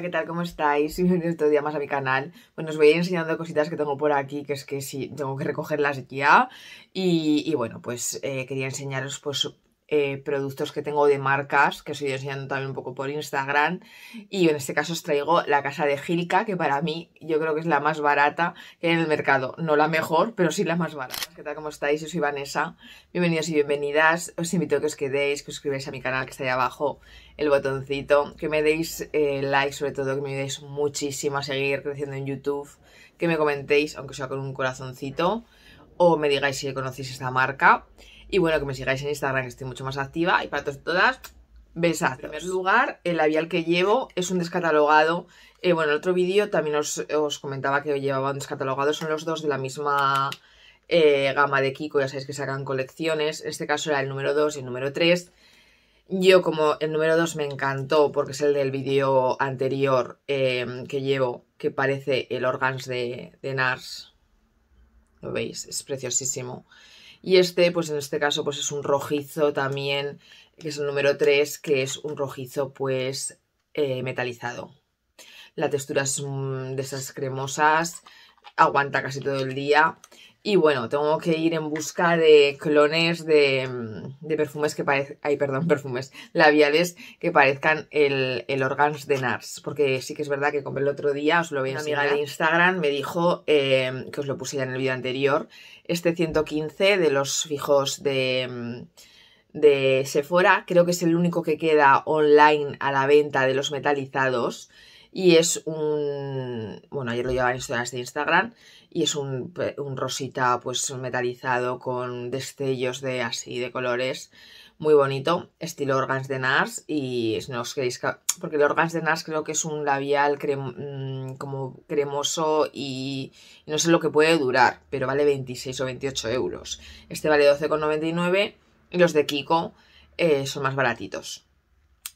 ¿qué tal? ¿Cómo estáis? Bienvenidos otro día más a mi canal. Bueno, os voy a ir enseñando cositas que tengo por aquí, que es que sí, tengo que recogerlas ya. Y, y bueno, pues eh, quería enseñaros pues eh, productos que tengo de marcas, que os he enseñando también un poco por Instagram. Y en este caso os traigo la casa de Gilka, que para mí yo creo que es la más barata que hay en el mercado. No la mejor, pero sí la más barata. ¿Qué tal? ¿Cómo estáis? Yo soy Vanessa. Bienvenidos y bienvenidas. Os invito a que os quedéis, que os suscribáis a mi canal que está ahí abajo el botoncito, que me deis eh, like, sobre todo que me ayudéis muchísimo a seguir creciendo en YouTube, que me comentéis, aunque sea con un corazoncito, o me digáis si conocéis esta marca. Y bueno, que me sigáis en Instagram, que estoy mucho más activa. Y para todos y todas, besad. En primer lugar, el labial que llevo es un descatalogado. Eh, bueno, el otro vídeo también os, comentaba que llevaba un descatalogado. Son los dos de la misma eh, gama de Kiko, ya sabéis que sacan colecciones. En este caso era el número 2 y el número 3. Yo como el número 2 me encantó porque es el del vídeo anterior em, que llevo, que parece el Organs de, Nars. Lo veis, es preciosísimo. Y este, pues en este caso, pues es un rojizo también, que es el número 3, que es un rojizo pues eh, metalizado. La textura es mm, de esas cremosas, aguanta casi todo el día y bueno, tengo que ir en busca de clones de, mm, perfumes que parezcan. perdón, perfumes labiales que parezcan el, Organs de Nars. Porque sí que es verdad que compré el otro día, os lo voy a Una amiga de Instagram me dijo em, que os lo puse ya en el vídeo anterior. Este 115 de los fijos de mm, de Sephora, creo que es el único que queda online a la venta de los metalizados y es un... bueno, ayer lo llevaba en historias de Instagram y es un, rosita pues metalizado con destellos de así de colores muy bonito, estilo Organs de Nars y no os queréis porque el Organs de Nars creo que es un labial mm, como cremoso y, no sé lo que puede durar, pero vale 26 o 28 euros. Este vale 12,99 y los de Kiko eh, son más baratitos.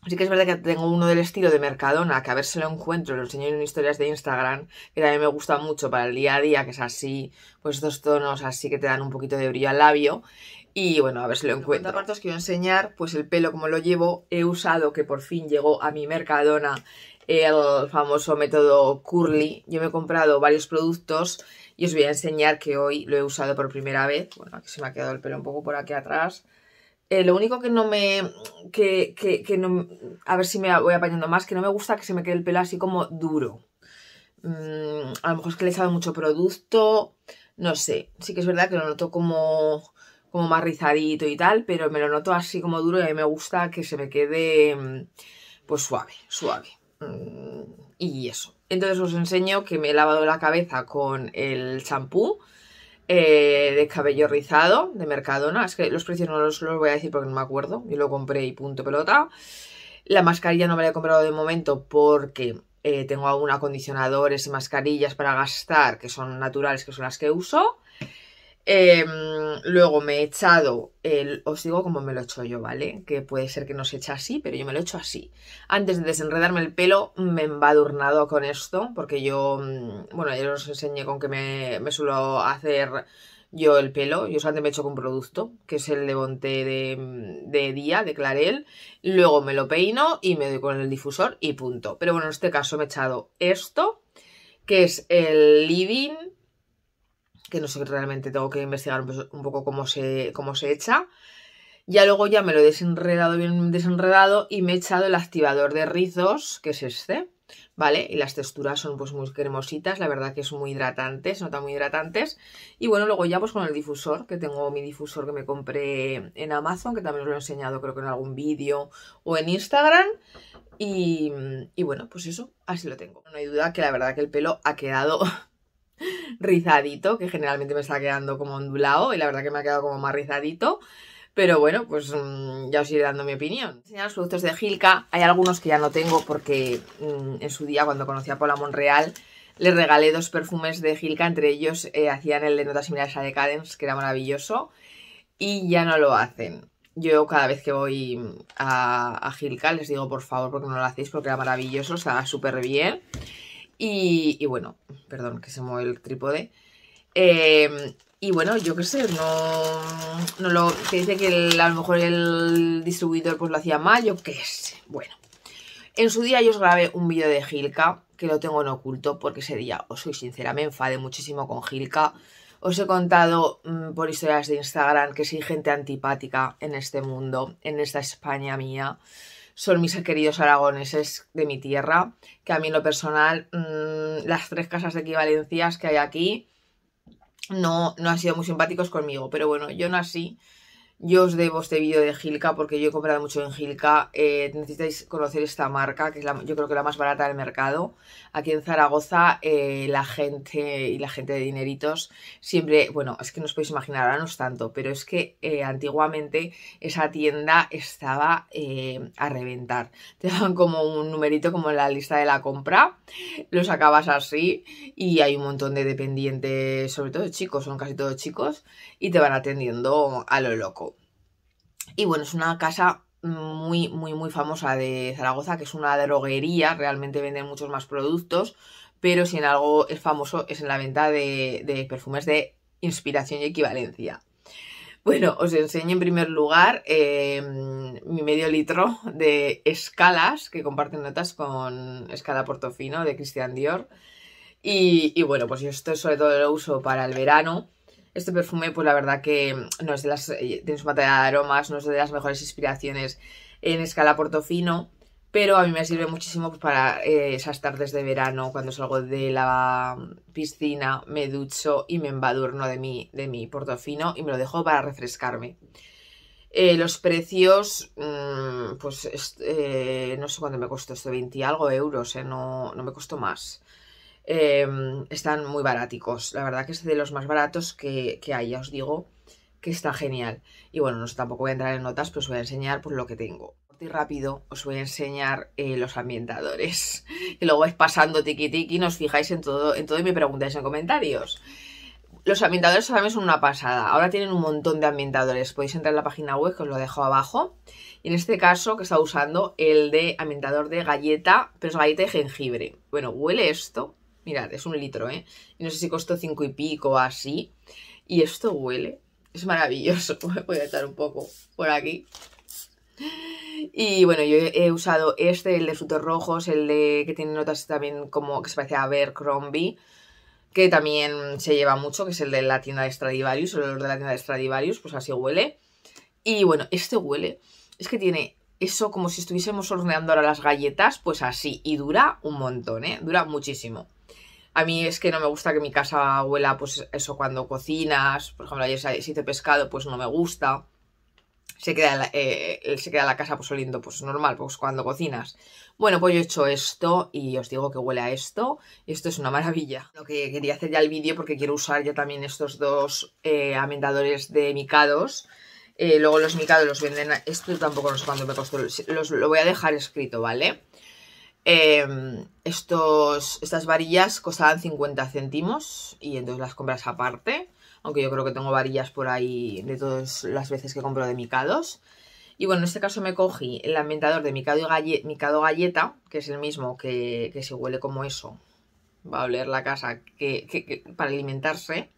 Así que es verdad que tengo uno del estilo de Mercadona, que a ver si lo encuentro, lo enseño en historias de Instagram, que también me gusta mucho para el día a día, que es así, pues estos tonos así que te dan un poquito de brillo al labio. Y bueno, a ver si lo encuentro. parte os quiero enseñar, pues el pelo como lo llevo, he usado, que por fin llegó a mi Mercadona, el famoso método curly. Yo me he comprado varios productos y os voy a enseñar que hoy lo he usado por primera vez. Bueno, aquí se me ha quedado el pelo un poco por aquí atrás eh, lo único que no me. Que, que, no, a ver si me voy apañando más, que no me gusta que se me quede el pelo así como duro. Mm, a lo mejor es que le he echado mucho producto. No sé. Sí que es verdad que lo noto como. como más rizadito y tal, pero me lo noto así como duro y a mí me gusta que se me quede. Mm, pues suave, suave. Mm, y eso. Entonces os enseño que me he lavado la cabeza con el champú. Eh, de cabello rizado de Mercadona. Es que los precios no los, los, voy a decir porque no me acuerdo. Yo lo compré y punto pelota. La mascarilla no me la he comprado de momento porque eh, tengo aún acondicionadores y mascarillas para gastar que son naturales, que son las que uso. Em, luego me he echado, el, os digo cómo me lo echo hecho yo, ¿vale? Que puede ser que no se eche así, pero yo me lo he hecho así. Antes de desenredarme el pelo, me he embadurnado con esto, porque yo, mm, bueno, ya os enseñé con que me, suelo hacer yo el pelo. Yo solamente me echo con producto, que es el de de, mm, de, día, de Clarel. Luego me lo peino y me doy con el difusor y punto. Pero bueno, en este caso me he echado esto, que es el Living que no sé realmente, tengo que investigar un poco cómo se, cómo se echa. Ya luego ya me lo he desenredado bien desenredado y me he echado el activador de rizos, que es este, ¿vale? Y las texturas son pues muy cremositas, la verdad que son muy hidratantes, tan muy hidratantes. Y bueno, luego ya pues con el difusor, que tengo mi difusor que me compré en Amazon, que también os lo he enseñado creo que en algún vídeo o en Instagram. y bueno, pues eso, así lo tengo. No hay duda que la verdad que el pelo ha quedado rizadito, que generalmente me está quedando como ondulado y la verdad que me ha quedado como más rizadito. Pero bueno, pues mm, ya os iré dando mi opinión. Enseñar los productos de Gilka. Hay algunos que ya no tengo porque mm, en su día, cuando conocí a Paula Monreal, le regalé dos perfumes de Gilka. Entre ellos eh, hacían el de notas similares a Decadence, que era maravilloso. Y ya no lo hacen. Yo cada vez que voy mm, a, a Gilka les digo, por favor, porque no lo hacéis, porque era maravilloso, estaba súper bien. Y, bueno, perdón que se mueve el trípode. Em, y bueno, yo qué sé, no, no lo... Se dice que a lo mejor el distribuidor pues lo hacía mal, yo qué sé. Bueno, en su día yo os grabé un vídeo de Gilka, que lo tengo en oculto, porque ese día, os soy sincera, me enfadé muchísimo con Gilka. Os he contado mm, por historias de Instagram que soy gente antipática en este mundo, en esta España mía son mis queridos aragoneses de mi tierra, que a mí en lo personal mm, las tres casas de equivalencias que hay aquí no, no han sido muy simpáticos conmigo, pero bueno, yo nací yo os debo este vídeo de Gilka porque yo he comprado mucho en Gilka. Eh, necesitáis conocer esta marca, que es la, yo creo que la más barata del mercado. Aquí en Zaragoza eh, la gente y la gente de dineritos siempre, bueno, es que no os podéis imaginar, ahora no es tanto, pero es que eh, antiguamente esa tienda estaba a reventar. Te dan como un numerito como en la lista de la compra, lo sacabas así y hay un montón de dependientes, sobre todo chicos, son casi todos chicos, y te van atendiendo a lo loco. Y bueno, es una casa muy, muy, muy famosa de Zaragoza, que es una droguería, realmente venden muchos más productos, pero si en algo es famoso es en la venta de, perfumes de inspiración y equivalencia. Bueno, os enseño en primer lugar eh, mi medio litro de escalas que comparten notas con Escala Portofino de Christian Dior. Y, y bueno, pues yo esto sobre todo lo uso para el verano este perfume, pues la verdad que mm, no es de las. Eh, tiene su materia de aromas, no es de las mejores inspiraciones en escala portofino, pero a mí me sirve muchísimo pues, para eh, esas tardes de verano, cuando salgo de la piscina, me ducho y me embadurno de mi, de mi portofino y me lo dejo para refrescarme. Eh, los precios, mm, pues no sé cuánto me costó esto, 20 y algo euros, no me costó más. Em, están muy baráticos. La verdad que es de los más baratos que, hay, ya os digo que está genial. Y bueno, no, tampoco voy a entrar en notas, pero os voy a enseñar pues, lo que tengo. rápido os voy a enseñar eh, los ambientadores. Y luego vais pasando tiki tiki y nos fijáis en todo, todo y me preguntáis en comentarios. Los ambientadores ahora son una pasada. Ahora tienen un montón de ambientadores. Podéis entrar en la página web que os lo dejo abajo. Y en este caso que está usando el de ambientador de galleta, pero es galleta de jengibre. Bueno, huele esto. Mirad, es un litro, ¿eh? no sé si costó cinco y pico o así. Y esto huele. Es maravilloso. Voy a echar un poco por aquí. Y bueno, yo he usado este, el de frutos rojos, el de que tiene notas también como que se parece a crombie. que también se lleva mucho, que es el de la tienda de Stradivarius, el olor de la tienda de Stradivarius, pues así huele. Y bueno, este huele, es que tiene eso como si estuviésemos horneando ahora las galletas, pues así, y dura un montón, ¿eh? Dura muchísimo. A mí es que no me gusta que mi casa huela, pues eso, cuando cocinas, por ejemplo, ayer se hizo pescado, pues no me gusta. Se queda, eh, se queda la casa pues oliendo pues normal, pues cuando cocinas. Bueno, pues yo he hecho esto y os digo que huele a esto. Esto es una maravilla. Lo que quería hacer ya el vídeo porque quiero usar ya también estos dos eh, amendadores de micados. Eh, luego los micados los venden... A... Esto tampoco no sé cuánto me costó. Los, lo voy a dejar escrito, ¿vale? Em, estos, estas varillas costaban 50 céntimos y entonces las compras aparte. Aunque yo creo que tengo varillas por ahí de todas las veces que compro de micados. Y bueno, en este caso me cogí el ambientador de micado, galleta, que es el mismo que, que, se huele como eso. Va a oler la casa que, que, para alimentarse.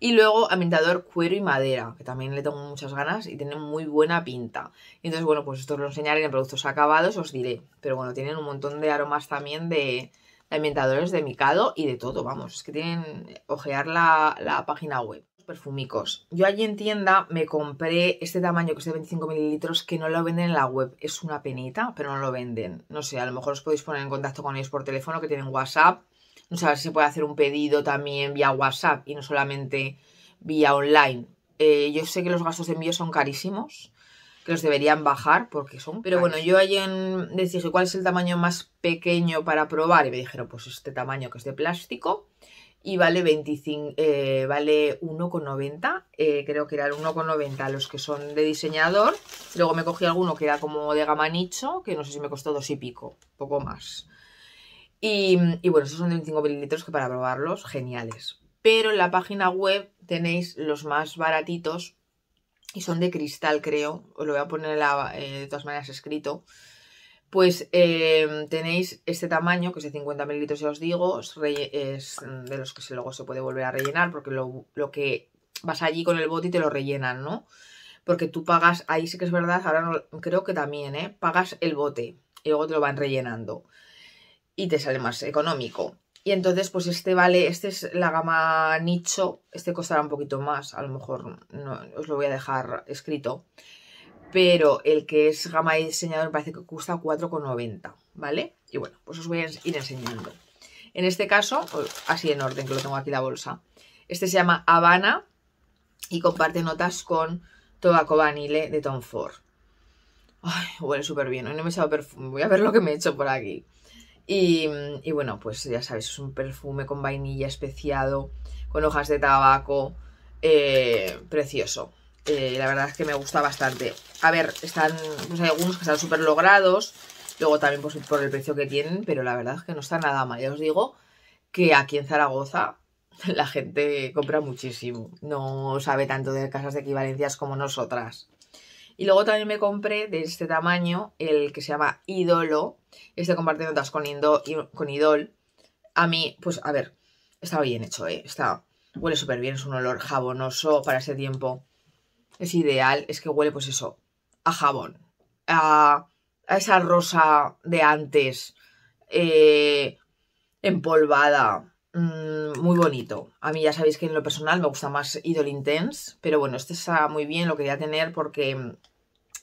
Y luego ambientador cuero y madera, que también le tengo muchas ganas y tiene muy buena pinta. entonces, bueno, pues esto os lo enseñaré en productos acabados, os diré. Pero bueno, tienen un montón de aromas también de, ambientadores de micado y de todo, vamos. Es que tienen ojear la, la página web perfumicos. Yo allí en tienda me compré este tamaño que es de 25 mililitros que no lo venden en la web. Es una penita, pero no lo venden. No sé, a lo mejor os podéis poner en contacto con ellos por teléfono que tienen WhatsApp no sé si se puede hacer un pedido también vía WhatsApp y no solamente vía online. Eh, yo sé que los gastos de envío son carísimos, que los deberían bajar porque son. Pero bueno, yo ayer les dije cuál es el tamaño más pequeño para probar y me dijeron, pues este tamaño que es de plástico y vale 25, eh, vale 1,90, eh, creo que era 1,90 los que son de diseñador. Luego me cogí alguno que era como de gama nicho, que no sé si me costó dos y pico, poco más. Y, bueno, esos son de 25 mililitros que para probarlos, geniales. Pero en la página web tenéis los más baratitos y son de cristal, creo. Os lo voy a poner eh, de todas maneras escrito. Pues em, tenéis este tamaño, que es de 50 mililitros, ya os digo, es de los que luego se puede volver a rellenar, porque lo, que vas allí con el bote y te lo rellenan, ¿no? Porque tú pagas, ahí sí que es verdad, ahora creo que también, ¿eh? Pagas el bote y luego te lo van rellenando y te sale más económico. Y entonces, pues este vale, este es la gama nicho, este costará un poquito más, a lo mejor os lo voy a dejar escrito. Pero el que es gama diseñador parece que cuesta 4,90, ¿vale? Y bueno, pues os voy a ir enseñando. En este caso, así en orden, que lo tengo aquí la bolsa. Este se llama Habana y comparte notas con Tobacco Vanille de Tom Ford. Ay, huele súper bien. Hoy no me he echado perfume. Voy a ver lo que me he hecho por aquí. Mm, y, bueno, pues ya sabéis, es un perfume con vainilla especiado, con hojas de tabaco, eh, precioso. Eh, la verdad es que me gusta bastante. A ver, están, pues hay algunos que están súper logrados, luego también pues, por el precio que tienen, pero la verdad es que no está nada mal. Ya os digo que aquí en Zaragoza la gente compra muchísimo, no sabe tanto de casas de equivalencias como nosotras. Y luego también me compré de este tamaño el que se llama Ídolo. Este comparte notas con, Ídolo. con Idol. A mí, pues a ver, está bien hecho, ¿eh? Está, huele súper bien, es un olor jabonoso para ese tiempo. Es ideal, es que huele pues eso, a jabón. A, esa rosa de antes, eh, empolvada, Mm, muy bonito. A mí ya sabéis que en lo personal me gusta más Idol Intense, pero bueno, este está muy bien, lo quería tener porque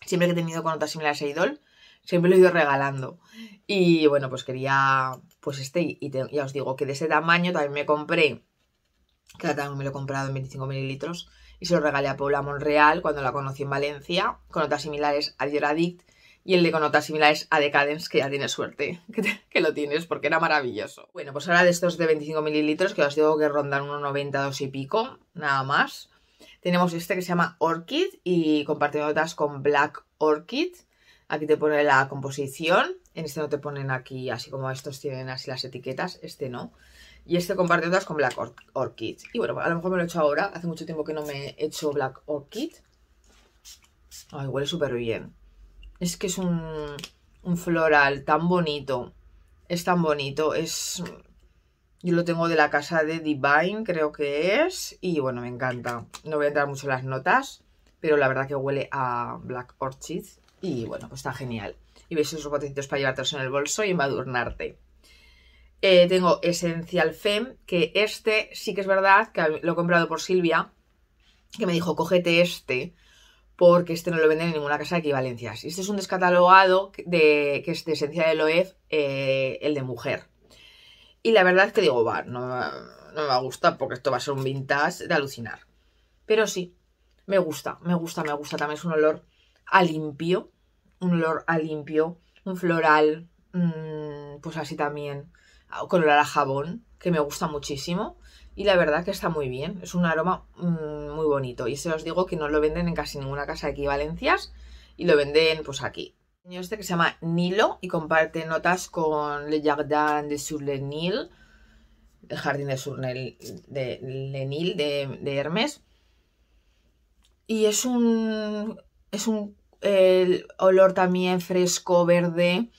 siempre que he tenido con otras similares a Idol, siempre lo he ido regalando. Y bueno, pues quería pues este y ya os digo que de ese tamaño también me compré, que también me lo he comprado en 25 mililitros y se lo regalé a Paula Monreal cuando la conocí en Valencia, con otras similares a Dior Addict y el de con notas similares a Decadence, que ya tienes suerte que, lo tienes porque era maravilloso. Bueno, pues ahora de estos de 25 mililitros, que os digo que rondan unos y pico, nada más. Tenemos este que se llama Orchid y comparte notas con Black Orchid. Aquí te pone la composición. En este no te ponen aquí, así como estos tienen así las etiquetas, este no. Y este comparte notas con Black Orchid. Y bueno, a lo mejor me lo he hecho ahora. Hace mucho tiempo que no me he hecho Black Orchid. Ay, ah, huele súper bien. Es que es un, floral tan bonito. Es tan bonito. Es... Yo lo tengo de la casa de Divine, creo que es. Y bueno, me encanta. No voy a entrar mucho en las notas, pero la verdad que huele a Black Orchid. Y bueno, pues está genial. Y veis esos botecitos para llevártelos en el bolso y madurnarte eh, tengo Esencial Femme, que este sí que es verdad que lo he comprado por Silvia, que me dijo, cógete este, porque este no lo venden en ninguna casa de equivalencias. Este es un descatalogado de, que es de esencia de Loef, eh, el de mujer. Y la verdad es que digo, va, no, me va a gustar porque esto va a ser un vintage de alucinar. Pero sí, me gusta, me gusta, me gusta. También es un olor a limpio, un olor a limpio, un floral, mm, pues así también, con a jabón, que me gusta muchísimo y la verdad que está muy bien, es un aroma mm, muy bonito y se os digo que no lo venden en casi ninguna casa de equivalencias y lo venden pues aquí. Este que se llama Nilo y comparte notas con Le Jardin de sur le Nil, el jardín de sur de, de Lenil de, Hermes. Y es un, es un olor también fresco, verde,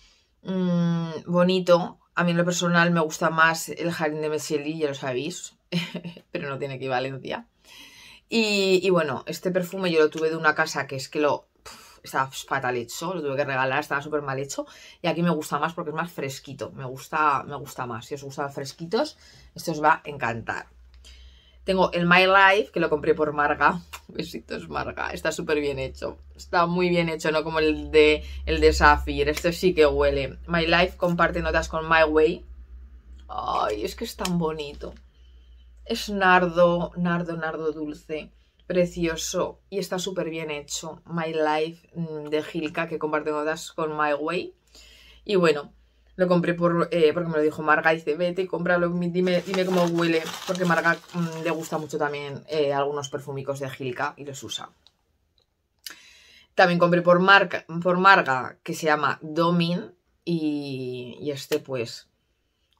mm, bonito. A mí en lo personal me gusta más el jardín de y ya lo sabéis. pero no tiene equivalencia. Y, bueno, este perfume yo lo tuve de una casa que es que lo... estaba fatal hecho, lo tuve que regalar, estaba súper mal hecho. Y aquí me gusta más porque es más fresquito, me gusta, me gusta más. Si os gustan fresquitos, este os va a encantar. Tengo el My Life, que lo compré por Marga. Besitos, Marga. Está súper bien hecho. Está muy bien hecho, ¿no? Como el de, el de Sapphire. Este sí que huele. My Life comparte notas con My Way. Ay, es que es tan bonito. Es nardo, nardo, nardo dulce, precioso y está súper bien hecho. My Life mm, de Gilka que comparto todas con My Way. Y bueno, lo compré por, eh, porque me lo dijo Marga. Dice, vete y cómpralo, dime, dime cómo huele. Porque Marga mm, le gusta mucho también eh, algunos perfumicos de Gilka y los usa. También compré por, Marga, por Marga que se llama Domin. y este pues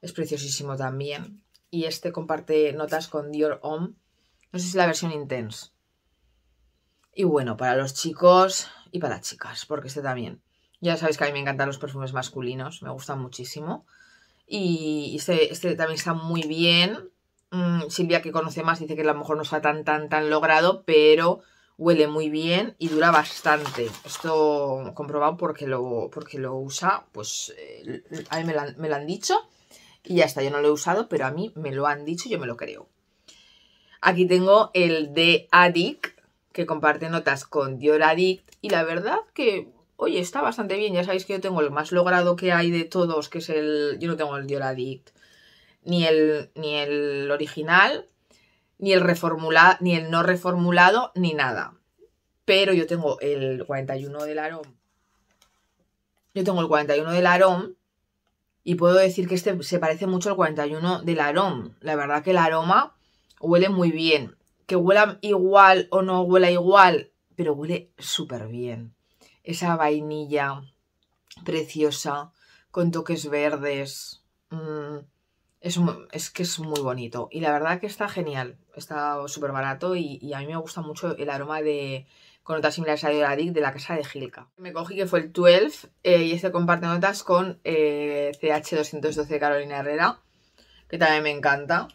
es preciosísimo también y este comparte notas con Dior home No sé si la versión Intense. Y bueno, para los chicos y para chicas, porque este también. Ya sabéis que a mí me encantan los perfumes masculinos, me gustan muchísimo. Y este, este, también está muy bien. Mm, Silvia, que conoce más, dice que a lo mejor no está tan, tan, tan logrado, pero huele muy bien y dura bastante. Esto comprobado porque lo, porque lo usa, pues eh, a mí me me lo han dicho. Y ya está, yo no lo he usado, pero a mí me lo han dicho y yo me lo creo. Aquí tengo el de Addict, que comparte notas con Dior Addict. Y la verdad que, oye, está bastante bien. Ya sabéis que yo tengo el más logrado que hay de todos, que es el... Yo no tengo el Dior Addict. Ni el, ni el original, ni el reformulado, ni el no reformulado, ni nada. Pero yo tengo el 41 del Arom. Yo tengo el 41 del Arom, y puedo decir que este se parece mucho al 41 del aroma. La verdad que el aroma huele muy bien. Que huela igual o no huela igual, pero huele súper bien. Esa vainilla preciosa con toques verdes. Mm, es, que es muy bonito. Y la verdad que está genial. Está súper barato y, a mí me gusta mucho el aroma de, con notas similares a la de la casa de Gilka. Me cogí que fue el 12 eh, y este comparte notas con eh, CH212 Carolina Herrera, que también me encanta.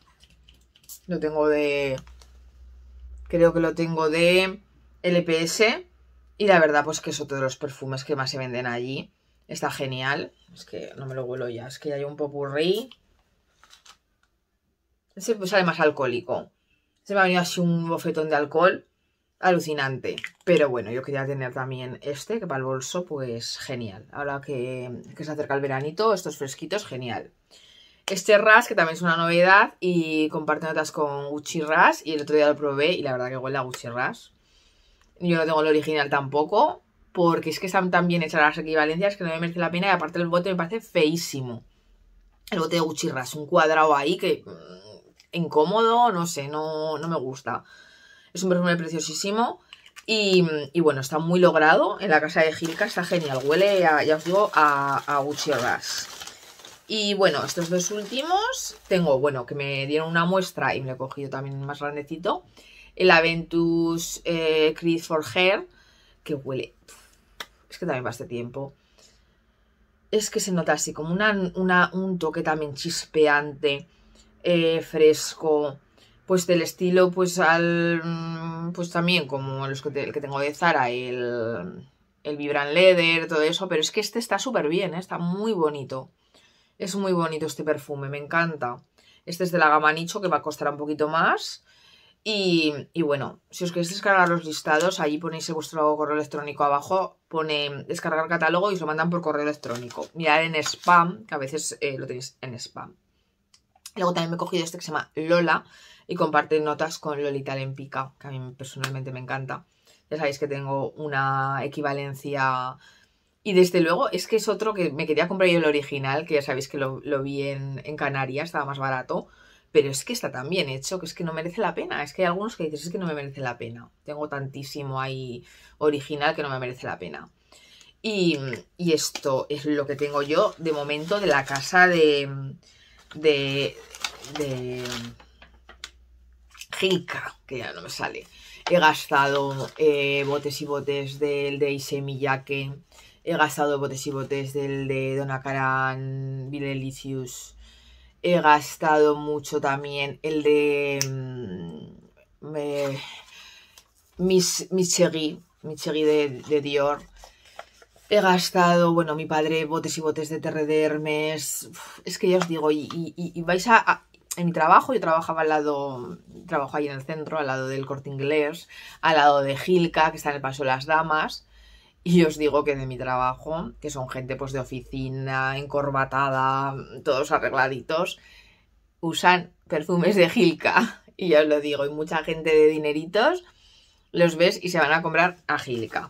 Lo tengo de... Creo que lo tengo de LPS y la verdad pues que es otro de los perfumes que más se venden allí. Está genial. Es que no me lo huelo ya, es que ya hay un popurrí. Ese pues sale más alcohólico. Se me ha venido así un bofetón de alcohol alucinante. Pero bueno, yo quería tener también este, que para el bolso, pues genial. Ahora que, se acerca el veranito, estos fresquitos, genial. Este ras, que también es una novedad, y comparto notas con Gucci ras, y el otro día lo probé, y la verdad que huele a Gucci ras. Yo no tengo el original tampoco, porque es que están tan bien hechas las equivalencias que no me merece la pena, y aparte el bote me parece feísimo. El bote de Gucci ras, un cuadrado ahí que... Mm, incómodo, no sé, no, no me gusta. Es un perfume preciosísimo. Y, bueno, está muy logrado en la casa de Gilka, está genial. Huele, ya os digo, a, a Gucci Y bueno, estos dos últimos tengo, bueno, que me dieron una muestra y me lo he cogido también más grandecito. El Aventus eh, Creed for Hair, que huele... Es que también va este tiempo. Es que se nota así, como una, un toque también chispeante, eh, fresco pues del estilo pues al mm, pues también como los que, el que tengo de Zara el Vibran Leather, todo eso, pero es que este está súper bien, ¿eh? está muy bonito. Es muy bonito este perfume, me encanta. Este es de la gama Nicho, que va a costar un poquito más. Y, bueno, si os queréis descargar los listados, ahí ponéis vuestro correo electrónico abajo, pone descargar catálogo y os lo mandan por correo electrónico. Mirad en spam, que a veces eh, lo tenéis en spam. Luego también me he cogido este que se llama Lola y comparte notas con Lolita Lempica, que a mí personalmente me encanta. Ya sabéis que tengo una equivalencia... Y desde luego es que es otro que me quería comprar yo el original, que ya sabéis que lo, vi en, Canarias, estaba más barato. Pero es que está tan bien hecho que es que no merece la pena. Es que hay algunos que dices es que no me merece la pena. Tengo tantísimo ahí original que no me merece la pena. y esto es lo que tengo yo de momento de la casa de, de, de que ya no me sale. He gastado eh, botes y botes del de Isemiyake. He gastado botes y botes del de Donacaran Vilelicius. He gastado mucho también el de me, mm, eh, de, de Dior He gastado, bueno, mi padre botes y botes de terre Hermes. es que ya os digo, y, vais a, En mi trabajo, yo trabajaba al lado... Trabajo ahí en el centro, al lado del Corte Inglés, al lado de Gilca, que está en el Paso de las Damas. Y os digo que de mi trabajo, que son gente pues de oficina, encorbatada, todos arregladitos, usan perfumes de Gilca. Y ya os lo digo, y mucha gente de dineritos los ves y se van a comprar a Gilca.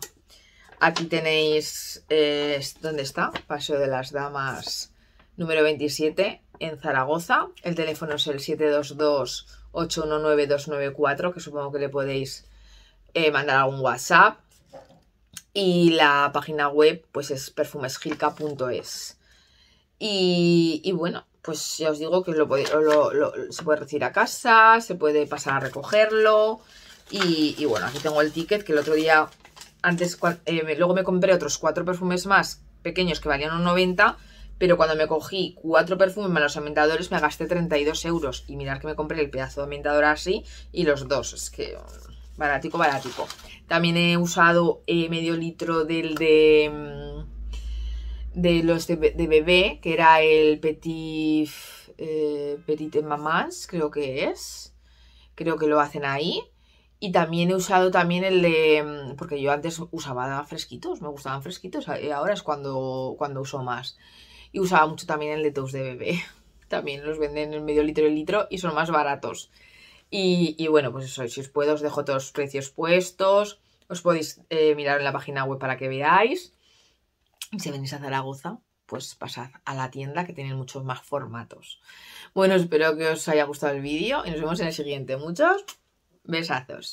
Aquí tenéis, eh, ¿dónde está? Paseo de las Damas número 27 en Zaragoza. El teléfono es el 722-819-294, que supongo que le podéis eh, mandar algún WhatsApp. Y la página web pues es perfumesgilca.es. Y, bueno, pues ya os digo que lo, se puede recibir a casa, se puede pasar a recogerlo. Y, y bueno, aquí tengo el ticket que el otro día antes eh, luego me compré otros cuatro perfumes más pequeños que valían un 90, pero cuando me cogí cuatro perfumes más los ambientadores me gasté 32 euros. Y mirar que me compré el pedazo de ambientador así y los dos, es que mm, baratico, baratico. También he usado eh, medio litro del de mm, de los de, bebé, que era el Petit, eh, Petit Mamás, creo que es. Creo que lo hacen ahí. Y también he usado también el de... Mm, porque yo antes usaba fresquitos, me gustaban fresquitos. Eh, ahora es cuando, cuando uso más. Y usaba mucho también el de toast de bebé. También los venden en medio litro y litro y son más baratos. Y, bueno, pues eso, si os puedo os dejo todos los precios puestos. Os podéis eh, mirar en la página web para que veáis. Y si venís a Zaragoza, pues pasad a la tienda que tienen muchos más formatos. Bueno, espero que os haya gustado el vídeo y nos vemos en el siguiente. Muchos Besazos.